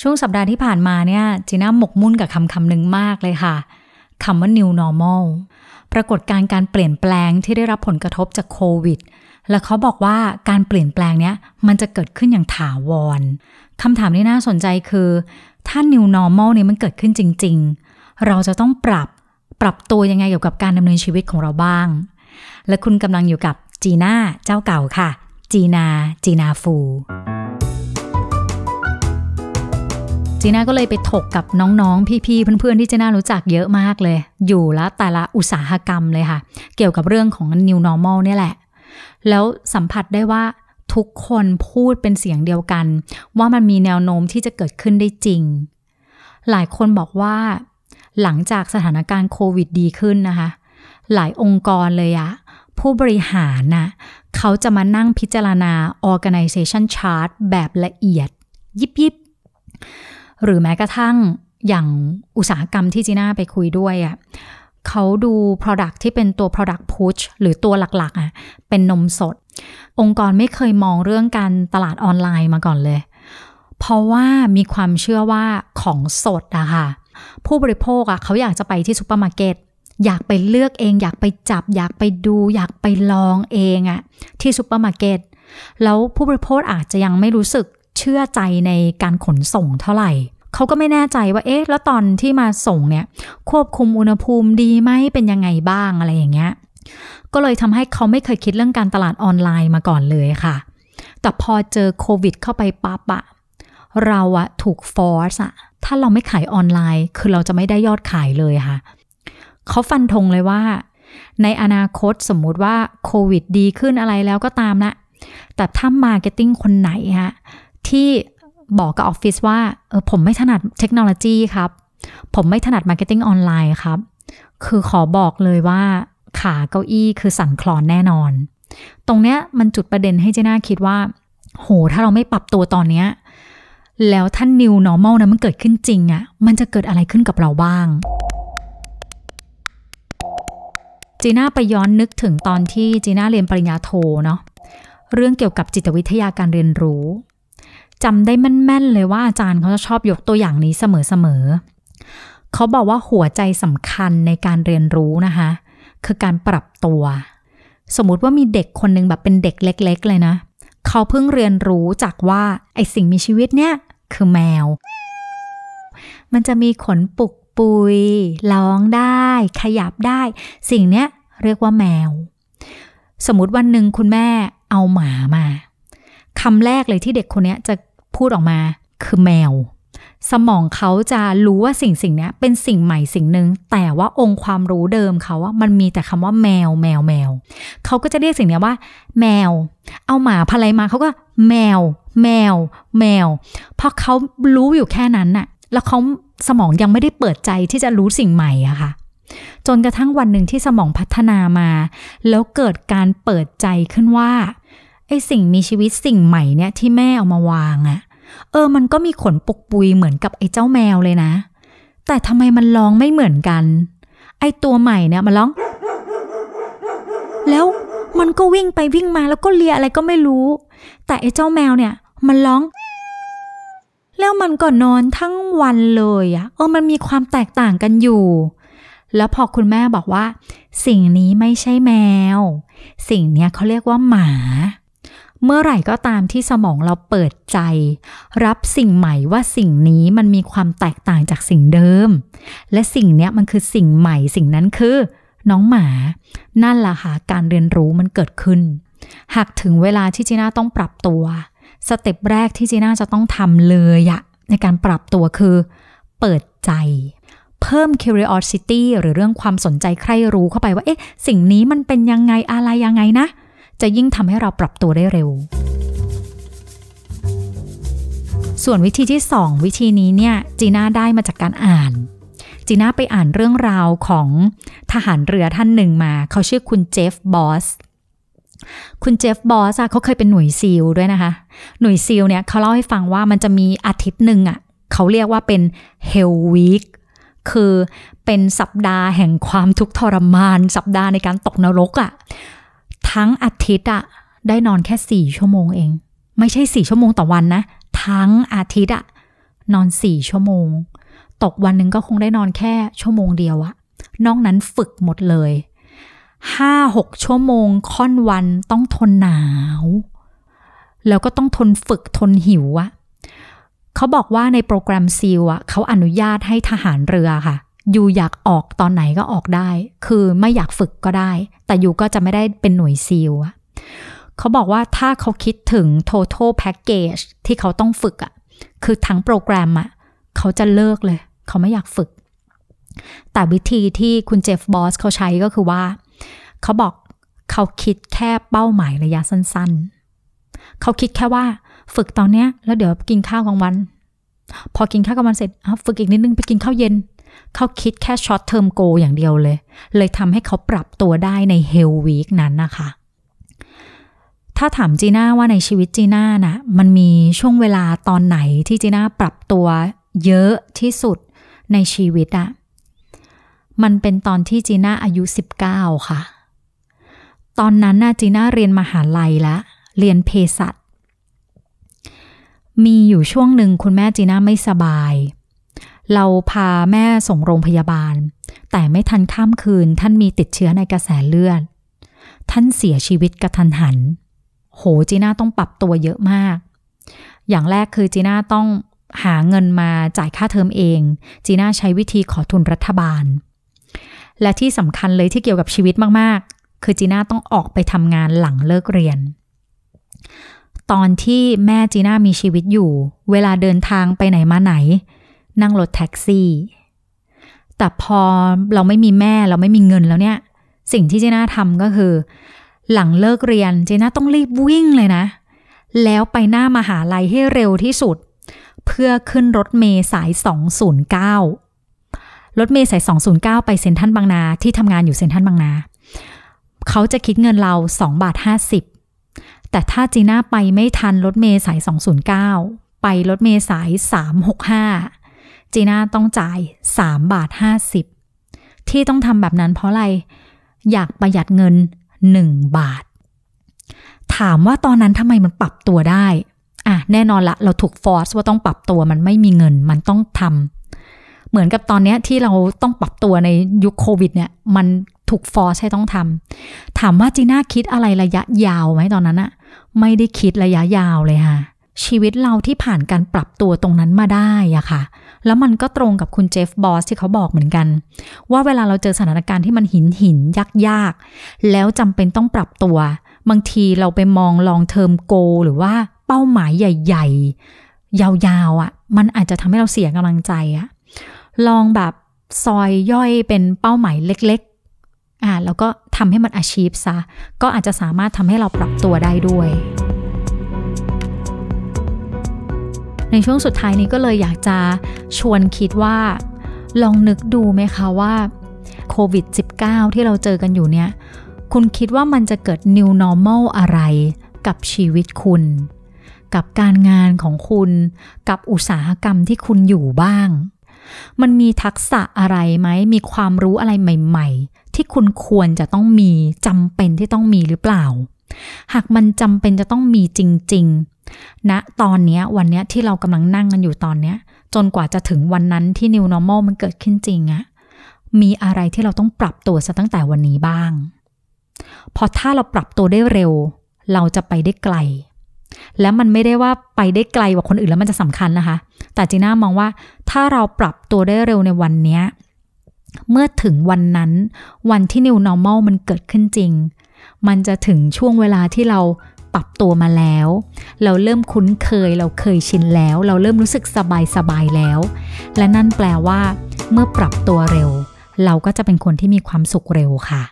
ช่วงสัปดาห์ที่ผ่านมาเนี่ยจีน่าหมกมุ่นกับคำคำหนึ่งมากเลยค่ะคำว่า new normal ปรากฏการการเปลี่ยนแปลงที่ได้รับผลกระทบจากโควิด และเขาบอกว่าการเปลี่ยนแปลงเนี้ยมันจะเกิดขึ้นอย่างถาวรคำถามที่น่าสนใจคือถ้า new normal นี้มันเกิดขึ้นจริง ๆ เราจะต้องปรับปรับตัวยังไงเกี่ยวกับการดำเนินชีวิตของเราบ้างและคุณกำลังอยู่กับจีน่าเจ้าเก่าค่ะจีนาจีนาฟูีน่าก็เลยไปถกกับน้องๆ พี่ๆ เพื่อนๆ ที่เจน่ารู้จักเยอะมากเลย อยู่ละแต่ละอุตสาหกรรมเลยค่ะ เกี่ยวกับเรื่องของ new normal เนี่ยแหละ แล้วสัมผัสได้ว่าทุกคนพูดเป็นเสียงเดียวกัน ว่ามันมีแนวโน้มที่จะเกิดขึ้นได้จริง หลายคนบอกว่า หลังจากสถานการณ์โควิดดีขึ้นนะคะ หลายองค์กรเลยอะผู้บริหารน่ะเขาจะมานั่งพิจารณา organization chart แบบละเอียด ยิบยิบหรือแม้กระทั่งอย่างอุตสาหกรรมที่จีน่าไปคุยด้วยอะ่ะเขาดู Product ที่เป็นตัว Product Push หรือตัวหลักๆอะ่ะเป็นนมสด องค์กรไม่เคยมองเรื่องการตลาดออนไลน์มาก่อนเลย เพราะว่ามีความเชื่อว่าของสดอะค่ะผู้บริโภคอะเขาอยากจะไปที่ซูเปอร์มาร์เก็ตอยากไปเลือกเอง อยากไปจับอยากไปดูอยากไปลองเองอะที่ซูเปอร์มาร์เก็ตแล้วผู้บริโภคอาจจะยังไม่รู้สึกเชื่อใจในการขนส่งเท่าไหร่ เขาก็ไม่แน่ใจว่า เอ๊ะ แล้วตอนที่มาส่งเนี่ย ควบคุมอุณหภูมิดีไหมเป็นยังไงบ้าง อะไรอย่างเงี้ย ก็เลยทำให้เขาไม่เคยคิดเรื่องการตลาดออนไลน์มาก่อนเลยค่ะ แต่พอเจอโควิด เข้าไปปั๊บอะเราอะถูกฟอร์สอะถ้าเราไม่ขายออนไลน์ คือเราจะไม่ได้ยอดขายเลยค่ะ เขาฟันธงเลยว่า ในอนาคตสมมุติว่า โควิดดีขึ้นอะไรแล้วก็ตามนะ แต่ถ้ามาร์เก็ตติ้งคนไหนฮะที่บอกกับออฟฟิศว่าเออผมไม่ถนัดเทคโนโลยีครับ ผมไม่ถนัดมาร์เก็ตติ้งออนไลน์ครับ คือขอบอกเลยว่าขาเก้าอี้คือสั่นคลอนแน่นอน ตรงเนี้ยมันจุดประเด็นให้เจน่าคิดว่า โหถ้าเราไม่ปรับตัวตอนเนี้ยแล้วท่านนิวนอร์มอลนะมันเกิดขึ้นจริงอะ่ะมันจะเกิดอะไรขึ้นกับเราบ้าง จีน่าไปย้อนนึกถึงตอนที่จีน่าเรียนปริญญาโทเนาะเรื่องเกี่ยวกับจิตวิทยาการเรียนรู้จำได้แม่นๆ เลยว่าอาจารย์เขาจะชอบยกตัวอย่างนี้เสมอ ๆเขาบอกว่าหัวใจสำคัญในการเรียนรู้นะคะคือการปรับตัว สมมติว่ามีเด็กคนหนึ่งแบบเป็นเด็กเล็ก ๆเลยนะเขาเพิ่งเรียนรู้จากว่าไอสิ่งมีชีวิตเนี่ยคือแมว มันจะมีขนปุกปุย ร้องได้ ขยับได้ สิ่งเนี้ยเรียกว่าแมว สมมติวันหนึ่งคุณแม่เอาหมามาคำแรกเลยที่เด็กคนนี้จะพูดออกมาคือแมว สมองเขาจะรู้ว่าสิ่งสิ่งนี้เป็นสิ่งใหม่สิ่งหนึ่งแต่ว่าองค์ความรู้เดิมเขาว่ามันมีแต่คำว่าแมว แมวแมวเขาก็จะเรียกสิ่งนี้ว่าแมว เอาหมาพลายมาเขาก็แมว แมว แมว เพราะเขารู้อยู่แค่นั้นน่ะแล้วเขาสมองยังไม่ได้เปิดใจที่จะรู้สิ่งใหม่อะค่ะ จนกระทั่งวันหนึ่งที่สมองพัฒนามา แล้วเกิดการเปิดใจขึ้นว่าไอสิ่งมีชีวิตสิ่งใหม่เนี่ยที่แม่เอามาวางอะเออ มันก็มีขนปกปุยเหมือนกับไอ้เจ้าแมวเลยนะ แต่ทำไมมันร้องไม่เหมือนกัน ไอ้ตัวใหม่เนี่ยมันร้อง แล้วมันก็วิ่งไปวิ่งมาแล้วก็เลียอะไรก็ไม่รู้ แต่ไอ้เจ้าแมวเนี่ยมันร้อง แล้วมันก็นอนทั้งวันเลยอะเออมันมีความแตกต่างกันอยู่ แล้วพอคุณแม่บอกว่า สิ่งนี้ไม่ใช่แมว สิ่งเนี้ยเขาเรียกว่าหมาเมื่อไหร่ก็ตามที่สมองเราเปิดใจรับสิ่งใหม่ว่าสิ่งนี้มันมีความแตกต่างจากสิ่งเดิม และสิ่งนี้มันคือสิ่งใหม่สิ่งนั้นคือ น้องหมานั่นละค่ะการเรียนรู้มันเกิดขึ้น หากถึงเวลาที่จีน่าต้องปรับตัว สเต็ปแรกที่จีน่าจะต้องทำเลยอะในการปรับตัวคือ เปิดใจ เพิ่ม curiosity หรือเรื่องความสนใจใคร่รู้เข้าไปว่าเอ๊ะสิ่งนี้มันเป็นยังไงอะไรยังไงนะจะยิ่งทำให้เราปรับตัวได้เร็ว ส่วนวิธีที่ 2วิธีนี้เนี่ยจีน่าได้มาจากการอ่าน จีน่าไปอ่านเรื่องราวของทหารเรือท่านหนึ่งมาเขาชื่อคุณเจฟบอสคุณเจฟบอสอะเขาเคยเป็นหน่วยซีลด้วยนะคะ หน่วยซีลเนี่ยเขาเล่าให้ฟังว่ามันจะมีอาทิตย์หนึ่งอะเขาเรียกว่าเป็น Hell Week คือเป็นสัปดาห์แห่งความทุกข์ทรมาน สัปดาห์ในการตกนรกอะ่ะทั้งอาทิตย์อะได้นอนแค่สี่ชั่วโมงเอง ไม่ใช่สี่ชั่วโมงต่อวันนะทั้งอาทิตย์อะนอนสี่ชั่วโมง ตกวันหนึ่งก็คงได้นอนแค่ชั่วโมงเดียวอะนอกนั้นฝึกหมดเลยห้าหกชั่วโมงค่อนวันต้องทนหนาว แล้วก็ต้องทนฝึกทนหิวอะเขาบอกว่าในโปรแกรมซีลอะเขาอนุญาตให้ทหารเรือค่ะยูอยากออกตอนไหนก็ออกได้ คือไม่อยากฝึกก็ได้ แต่ยูก็จะไม่ได้เป็นหน่วยซีลอะเขาบอกว่าถ้าเขาคิดถึง total package ที่เขาต้องฝึกอะคือทั้งโปรแกรมอะเขาจะเลิกเลย เขาไม่อยากฝึก แต่วิธีที่คุณเจฟบอสเขาใช้ก็คือว่า เขาบอกเขาคิดแค่เป้าหมายระยะสั้นๆเขาคิดแค่ว่าฝึกตอนเนี้ยแล้วเดี๋ยวกินข้าวกลางวัน พอกินข้าวกลางวันเสร็จฝึกอีกนิดนึงไปกินข้าวเย็นเขาคิดแค่ช็อตเทอมโกอย่างเดียวเลย เลยทำให้เขาปรับตัวได้ในเฮลวีคนั้นนะคะ ถ้าถามจีน่าว่าในชีวิตจีน่านะ มันมีช่วงเวลาตอนไหนที่จีน่าปรับตัวเยอะที่สุดในชีวิตอะมันเป็นตอนที่จีน่าอายุ 19 ค่ะ ตอนนั้นน่ะจีน่าเรียนมหาลัยละเรียนเภสัช มีอยู่ช่วงหนึ่งคุณแม่จีน่าไม่สบายเราพาแม่ส่งโรงพยาบาล แต่ไม่ทันข้ามคืนท่านมีติดเชื้อในกระแสเลือดท่านเสียชีวิตกระทันหันโหจีน่าต้องปรับตัวเยอะมาก อย่างแรกคือจีน่าต้องหาเงินมาจ่ายค่าเทอมเอง จีน่าใช้วิธีขอทุนรัฐบาล และที่สำคัญเลยที่เกี่ยวกับชีวิตมากๆ คือจีน่าต้องออกไปทำงานหลังเลิกเรียน ตอนที่แม่จีน่ามีชีวิตอยู่ เวลาเดินทางไปไหนมาไหนนั่งรถแท็กซี่ แต่พอเราไม่มีแม่เราไม่มีเงินแล้วเนี่ย สิ่งที่เจน่าทำก็คือ หลังเลิกเรียนเจน่าต้องรีบวิ่งเลยนะ แล้วไปหน้ามาหาลัยให้เร็วที่สุด เพื่อขึ้นรถเมย์สาย 209 รถเมย์สาย 209 ไปเซ็นทัลบางนาที่ทำงานอยู่เซ็นทัลบางนา เขาจะคิดเงินเรา 2 บาท 50 แต่ถ้าจีน่าไปไม่ทันรถเมย์สาย209 ไปรถเมย์สาย365จีน่าต้องจ่าย 3 บาท 50ที่ต้องทำแบบนั้นเพราะอะไรอยากประหยัดเงิน 1 บาท ถามว่าตอนนั้นทำไมมันปรับตัวได้อ่ะแน่นอนละเราถูกฟอร์สว่าต้องปรับตัวมันไม่มีเงินมันต้องทำเหมือนกับตอนนี้ที่เราต้องปรับตัวในยุคโควิดเนี่ย มันถูกฟอร์สให้ต้องทำถามว่าจีน่าคิดอะไรระยะยาวไหมตอนนั้นอะไม่ได้คิดระยะยาวเลยค่ะชีวิตเราที่ผ่านการปรับตัวตรงนั้นมาได้อะค่ะ แล้วมันก็ตรงกับคุณเจฟบอสที่เขาบอกเหมือนกัน ว่าเวลาเราเจอสถานการณ์ที่มันหินหินยากยากแล้วจำเป็นต้องปรับตัว บางทีเราไปมองลองเทอมโก หรือว่าเป้าหมายใหญ่ๆ ยาวๆอะ่ะ มันอาจจะทำให้เราเสียกำลังใจอะ่ะลองแบบซอยย่อยเป็นเป้าหมายเล็กๆอ่าแล้วก็ทำให้มันอาชีพซะก็อาจจะสามารถทำให้เราปรับตัวได้ด้วยในช่วงสุดท้ายนี้ก็เลยอยากจะชวนคิดว่า ลองนึกดูไหมคะว่าโควิด -19 ที่เราเจอกันอยู่เนี่ยคุณคิดว่ามันจะเกิด new normal อะไรกับชีวิตคุณ กับการงานของคุณกับอุตสาหกรรมที่คุณอยู่บ้าง มันมีทักษะอะไรไหมมีความรู้อะไรใหม่ๆ ที่คุณควรจะต้องมีจำเป็นที่ต้องมีหรือเปล่า หากมันจำเป็นจะต้องมีจริงๆณนะ ตอนนี้วันนี้ที่เรากำลังนั่งกันอยู่ตอนนี้จนกว่าจะถึงวันนั้นที่ new normal มันเกิดขึ้นจริงอะมีอะไรที่เราต้องปรับตัวซะตั้งแต่วันนี้บ้าง พอถ้าเราปรับตัวได้เร็ว เราจะไปได้ไกล และมันไม่ได้ว่าไปได้ไกลกว่าคนอื่นแล้วมันจะสำคัญนะคะ แต่จีน่ามองว่าถ้าเราปรับตัวได้เร็วในวันนี้เมื่อถึงวันนั้น วันที่ new normal มันเกิดขึ้นจริง มันจะถึงช่วงเวลาที่เรารับตัวมาแล้ว เราเริ่มคุ้นเคยเราเคยชินแล้ว เราเริ่มรู้สึกสบายสบายแล้ว และนั่นแปลว่าเมื่อปรับตัวเร็วเราก็จะเป็นคนที่มีความสุขเร็วค่ะ